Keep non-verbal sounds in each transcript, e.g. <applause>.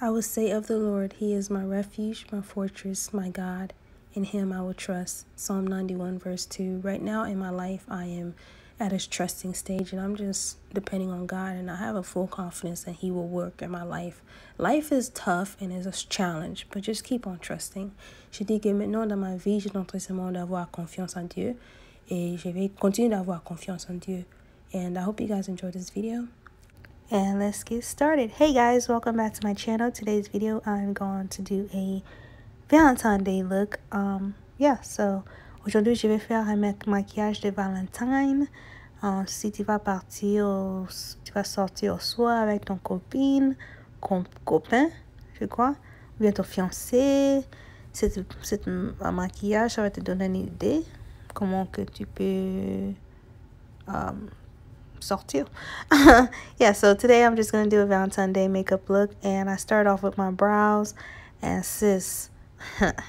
I will say of the Lord, He is my refuge, my fortress, my God. In Him I will trust. Psalm 91, verse 2. Right now in my life, I am at a trusting stage and I'm just depending on God and I have a full confidence that he will work in my life. Life is tough and is a challenge, but just keep on trusting. Je dis que maintenant dans ma vie, j'ai tenté seulement d'avoir confiance en Dieu et je vais continuer d'avoir confiance en Dieu. And I hope you guys enjoyed this video. and let's get started hey guys welcome back to my channel today's video i'm going to do a valentine day look um yeah so aujourd'hui je vais faire un maquillage de valentine euh, si tu vas partir tu vas sortir au soir avec ton copine com, copain je crois ou bien ton fiancé cette, cette maquillage va te donner une idée comment que tu peux euh, sortir. <laughs> yeah, so today I'm just going to do a Valentine's Day makeup look. And I start off with my brows. And sis,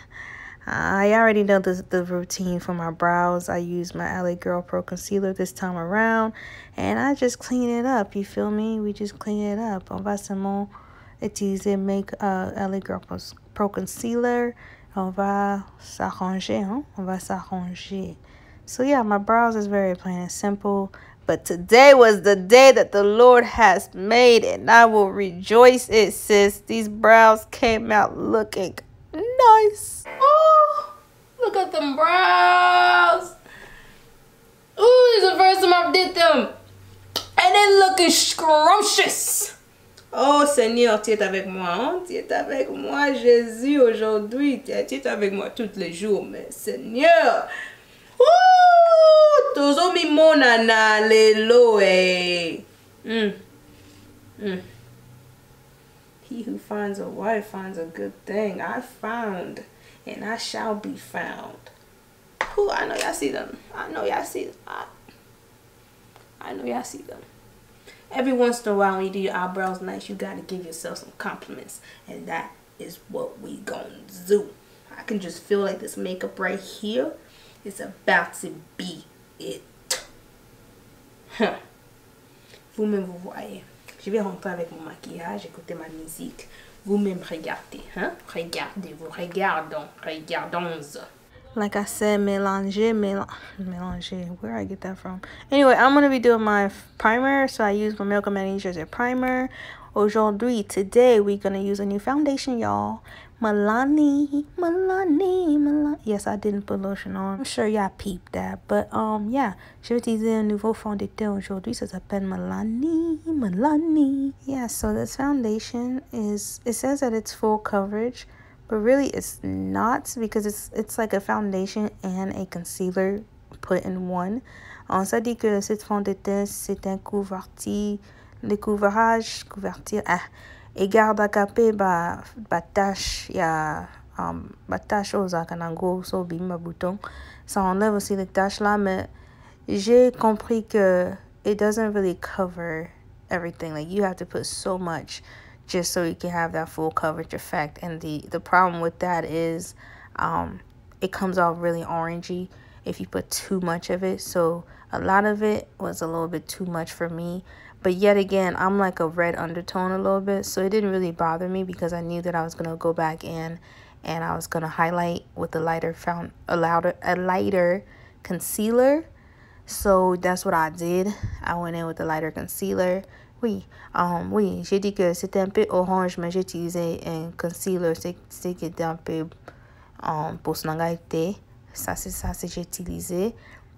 <laughs> I already know the, the routine for my brows. I use my LA Girl Pro Concealer this time around. And I just clean it up. You feel me? We just clean it up. On va it's utiliser make, uh, LA Girl Pro, Pro Concealer. On va s'arranger, hein? On va s'arranger. So yeah, my brows is very plain and simple. But today was the day that the Lord has made, and I will rejoice it, sis. These brows came out looking nice. Oh, look at them brows. Ooh, this is the first time I did them. And they looking scrumptious. Oh Seigneur, tu es avec moi, hein? tu es avec moi, Jésus, aujourd'hui, tu es avec moi tous les jours, mais Seigneur, Ouh! tozomimona na lelo e eh. mm. Mm. he who finds a wife finds a good thing i found and i shall be found who i know y'all see them i know y'all see them I, I know y'all see them every once in a while when you do your eyebrows nice you gotta give yourself some compliments and that is what we gonna do i can just feel like this makeup right here is about to be it. Vous-même, vous voyez. Je vais rentrer avec mon maquillage, écouter ma musique. Vous-même, regardez. Hein? Regardez, vous regardons, regardons. Like I said, mélanger, mélanger, mélanger. Where I get that from? Anyway, I'm going to be doing my primer. So I use my Milk and Manage as primer. Aujourd'hui, today, we're going to use a new foundation, y'all. Milani, Milani, Milani. Yes, I didn't put lotion on. I'm sure y'all peeped that. But um, yeah, je veux utiliser un nouveau fond de teint aujourd'hui. Ça s'appelle Milani, Milani. Yeah, so this foundation is, it says that it's full coverage but really it's not because it's it's like a foundation and a concealer put in one. On um, ça dit que cette fond de teint c'est un couverti, le couvrage, couverture. ah, Egal Bakapé ba tache, ya um, ba tache aux anglais, so Bimba Bouton. Ça enlève aussi les tâches là, mais j'ai compris que it doesn't really cover everything. Like you have to put so much just so you can have that full coverage effect. And the, the problem with that is um, it comes off really orangey if you put too much of it. So a lot of it was a little bit too much for me. But yet again, I'm like a red undertone a little bit. So it didn't really bother me because I knew that I was going to go back in and I was going to highlight with a lighter found a louder a lighter concealer. So that's what I did. I went in with a lighter concealer. Oui, um, oui, j'ai dit que c'était un peu orange, mais j'ai utilisé un concealer, c'est qui était un peu um, pour son anxiété. Ça, c'est ça, c'est j'ai utilisé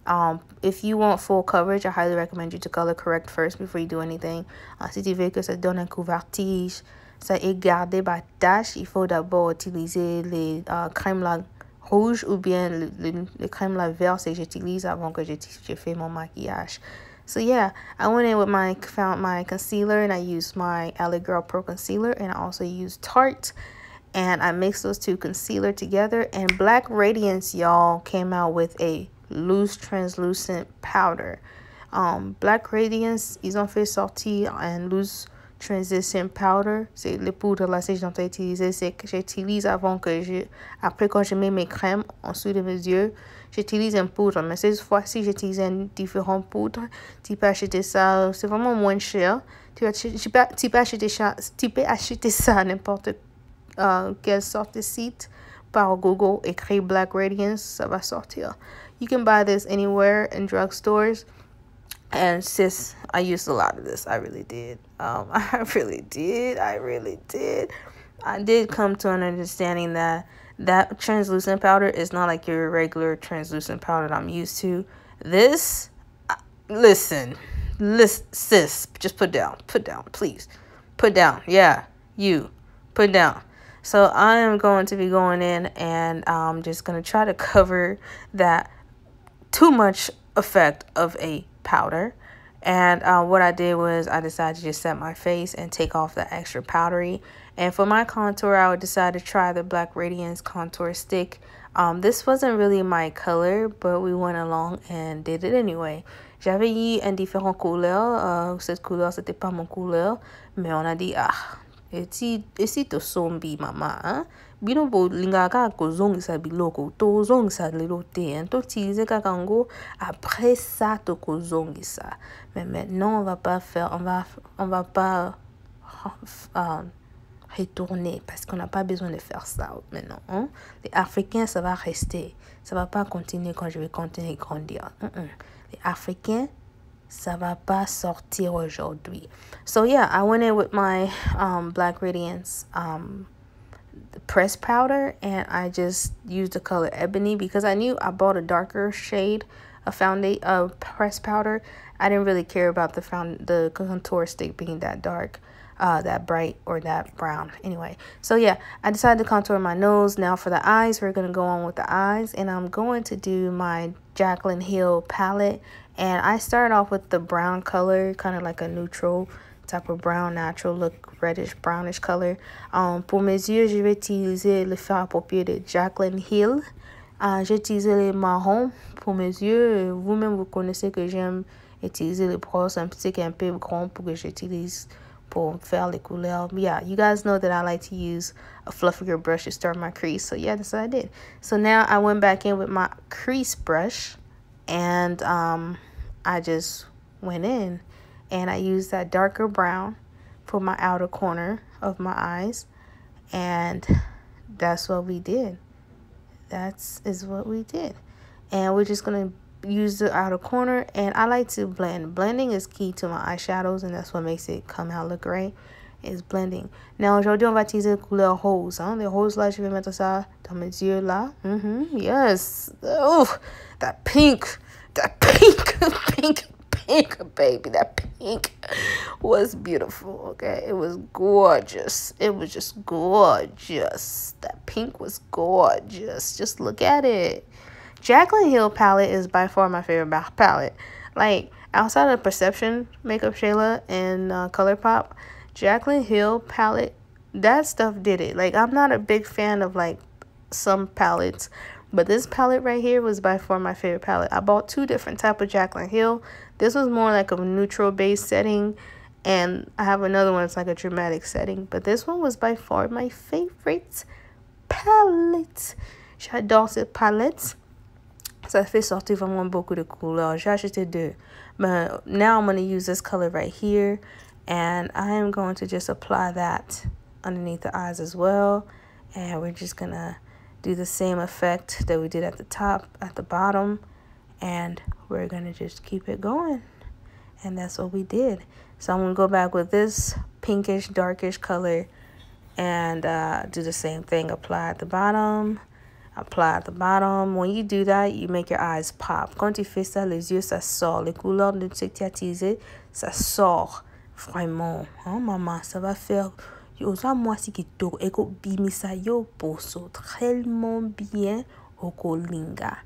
um if you want full coverage i highly recommend you to color correct first before you do anything ainsi uh, tu veux que ça donne un couvertige ça égarder par tache il faut d'abord utiliser les uh crèmes là rouge ou bien le, le, le crème la verte que j'utilise avant que je, je fais mon maquillage. So yeah, I went in with my found my concealer and I used my LA Girl Pro Concealer and I also used Tarte. And I mixed those two concealer together and Black Radiance, y'all, came out with a loose translucent powder. Um, Black Radiance, ils ont fait sortir un loose translucent powder. C'est les poudres là que j'ai utilisé, c'est que j'utilise avant que je, après quand je mets mes crèmes en dessous de mes yeux, j'utilise un poudre. Mais cette fois-ci, j'utilise un différent poudre. Tu peux acheter ça, c'est vraiment moins cher. Tu, peux, acheter ça, n'importe euh, quelle sorte de site par Google, écrit Black Radiance, ça va sortir. You can buy this anywhere in drugstores. And sis, I used a lot of this. I really did. Um, <laughs> I really did. I really did. I did come to an understanding that that translucent powder is not like your regular translucent powder that I'm used to. This, uh, listen, listen, sis, just put down, put down, please, put down. Yeah, you, put down. So I am going to be going in and I'm um, just going to try to cover that too much effect of a powder. And uh, what I did was I decided to just set my face and take off the extra powdery. And for my contour, I would decide to try the Black Radiance Contour Stick. Um, this wasn't really my color, but we went along and did it anyway. J'avais eu une différente couleur. Euh, cette couleur, c'était pas mon couleur. Mais on a dit, ah, et si, et si tu zombie, maman, hein? Hein. après ça ça mais maintenant on va pas faire on va, on va pas euh, retourner parce qu'on n'a pas besoin de faire ça maintenant. Hein. Les Africains, ça va rester. Ça va pas continuer quand je vais continuer grandir. Les Africains, ça va pas sortir aujourd'hui. So yeah, I went in with my um, Black Radiance um, press powder and I just used the color ebony because I knew I bought a darker shade of foundation of press powder. I didn't really care about the found the contour stick being that dark. Uh, that bright or that brown anyway so yeah I decided to contour my nose now for the eyes we're gonna go on with the eyes and I'm going to do my Jaclyn Hill palette and I started off with the brown color kind of like a neutral type of brown natural look, reddish brownish color. Um, pour mes yeux, je vais utiliser le fard à paupières de Jacqueline Hill. Euh, j'ai utilisé les marrons pour mes yeux. Vous-même, vous connaissez que j'aime utiliser les brosses un petit un peu grand pour que j'utilise pour faire les couleurs. Yeah, you guys know that I like to use a fluffier brush to start my crease. So yeah, that's what I did. So now I went back in with my crease brush and um, I just went in and I use that darker brown for my outer corner of my eyes and that's what we did that's is what we did and we're just gonna use the outer corner and I like to blend blending is key to my eyeshadows and that's what makes it come out look great is blending now aujourd'hui on va utiliser couleur rose hein? The rose là je vais mettre ça dans mes yeux là mm -hmm. yes oh that pink that <laughs> pink pink pink, baby. That pink was beautiful, okay? It was gorgeous. It was just gorgeous. That pink was gorgeous. Just look at it. Jaclyn Hill palette is by far my favorite palette. Like, outside of Perception Makeup Shayla and uh, ColourPop, Jaclyn Hill palette, that stuff did it. Like, I'm not a big fan of, like, some palettes but this palette right here was by far my favorite palette. I bought two different type of Jaclyn Hill. This was more like a neutral base setting. And I have another one It's like a dramatic setting. But this one was by far my favorite palette. J'adore cette palette. Ça fait sortir vraiment beaucoup de couleurs. J'ai acheté deux. But now I'm going to use this color right here. And I am going to just apply that underneath the eyes as well. And we're just going to do the same effect that we did at the top, at the bottom, and we're gonna just keep it going. And that's what we did. So I'm gonna go back with this pinkish, darkish color and uh, do the same thing. Apply at the bottom, apply at the bottom. When you do that, you make your eyes pop. Quand tu fais ça, les yeux, ça sort. Les couleurs de ce que tu as teasé, ça sort. Vraiment. Oh, maman, ça va faire oza mwasi kitoko ekobimisa yo poso tellement bien okolinga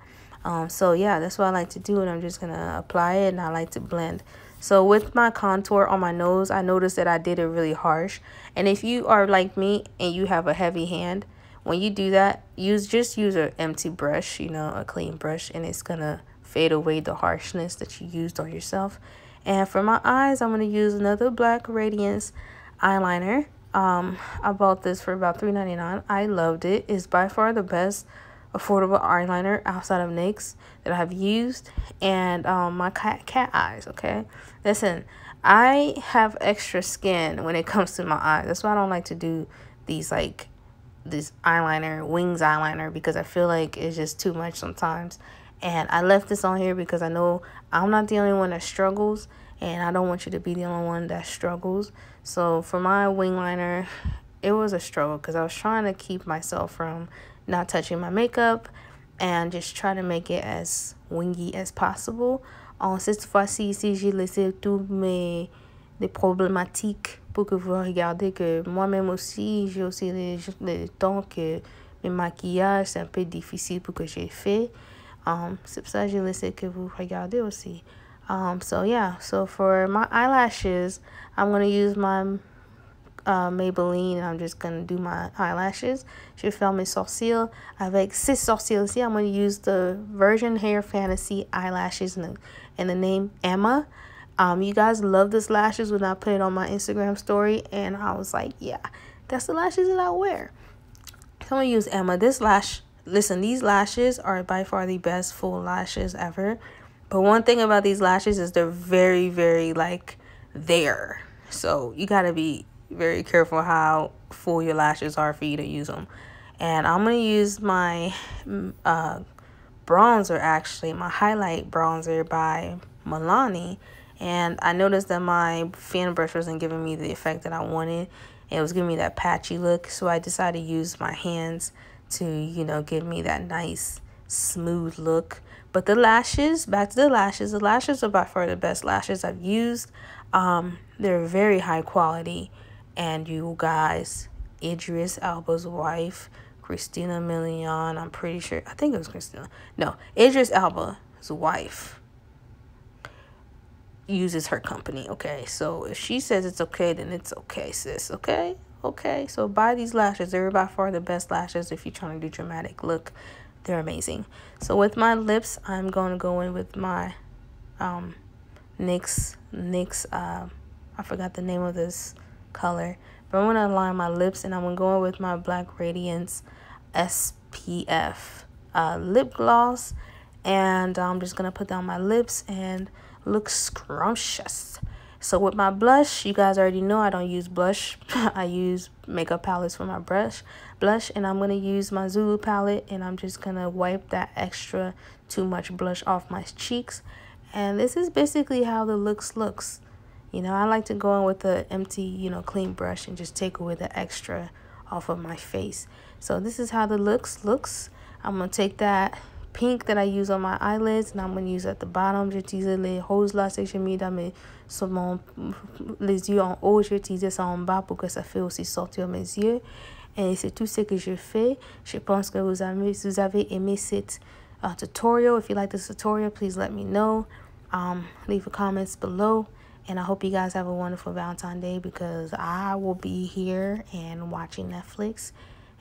um, so yeah that's what i like to do and i'm just gonna apply it and i like to blend so with my contour on my nose i noticed that i did it really harsh and if you are like me and you have a heavy hand when you do that use just use an empty brush you know a clean brush and it's gonna fade away the harshness that you used on yourself and for my eyes i'm going to use another black radiance eyeliner um, I bought this for about three ninety nine. I loved it. It's by far the best affordable eyeliner outside of NYX that I have used and um, my cat, cat eyes, okay? Listen, I have extra skin when it comes to my eyes. That's why I don't like to do these like this eyeliner, wings eyeliner because I feel like it's just too much sometimes. And I left this on here because I know I'm not the only one that struggles and I don't want you to be the only one that struggles. So for my wing liner, it was a struggle because I was trying to keep myself from not touching my makeup and just try to make it as wingy as possible. En um, cette fois-ci, si j'ai laissé tous mes des problématiques pour que vous regardez que moi-même aussi, j'ai aussi le temps que mes maquillages, c'est un peu difficile pour que j'ai fait. Um, c'est pour ça que j'ai laissé que vous regardez aussi. Um, so yeah, so for my eyelashes, I'm going to use my uh, Maybelline. I'm just going to do my eyelashes. Je ferme mes I've six sourcils See, I'm going to use the Virgin Hair Fantasy eyelashes and the, and the name Emma. Um, you guys love this lashes when I put it on my Instagram story. And I was like, yeah, that's the lashes that I wear. So I'm going to use Emma. This lash, listen, these lashes are by far the best full lashes ever. But one thing about these lashes is they're very, very like there. So you got to be very careful how full your lashes are for you to use them. And I'm going to use my mm, uh, bronzer actually, my highlight bronzer by Milani. And I noticed that my fan brush wasn't giving me the effect that I wanted. It was giving me that patchy look. So I decided to use my hands to, you know, give me that nice smooth look. But the lashes, back to the lashes, the lashes are by far the best lashes I've used. Um, they're very high quality. And you guys, Idris Alba's wife, Christina Milian, I'm pretty sure, I think it was Christina. No, Idris Alba's wife uses her company, okay? So if she says it's okay, then it's okay, sis, okay? Okay, so buy these lashes. They're by far the best lashes if you're trying to do dramatic look they're amazing. So with my lips, I'm going to go in with my um, NYX, NYX, uh, I forgot the name of this color. But I'm going to align my lips and I'm going to go in with my Black Radiance SPF uh, lip gloss. And I'm just going to put down my lips and look scrumptious. So with my blush, you guys already know I don't use blush. <laughs> I use makeup palettes for my brush blush and I'm going to use my Zulu palette and I'm just going to wipe that extra too much blush off my cheeks. And this is basically how the looks looks. You know, I like to go in with an empty, you know, clean brush and just take away the extra off of my face. So this is how the looks looks. I'm going to take that pink that I use on my eyelids and I'm going to use at the bottom. J'utilise les roses là que j'ai mis dans mes, sur mon, les yeux en haut. J'utilise ça en bas pour que ça fait aussi sortir mes yeux. Et c'est tout ce que je fais. Je pense que vous avez, si vous avez aimé cette uh, tutorial, if you like this tutorial, please let me know. Um, leave your comments below. And I hope you guys have a wonderful Valentine's Day because I will be here and watching Netflix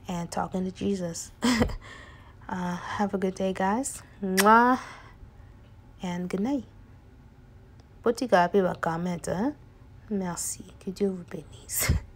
and talking to Jesus. <laughs> uh, have a good day guys Mwah. and good night petit gars, comment hein? Eh? merci que dieu vous bénisse <laughs>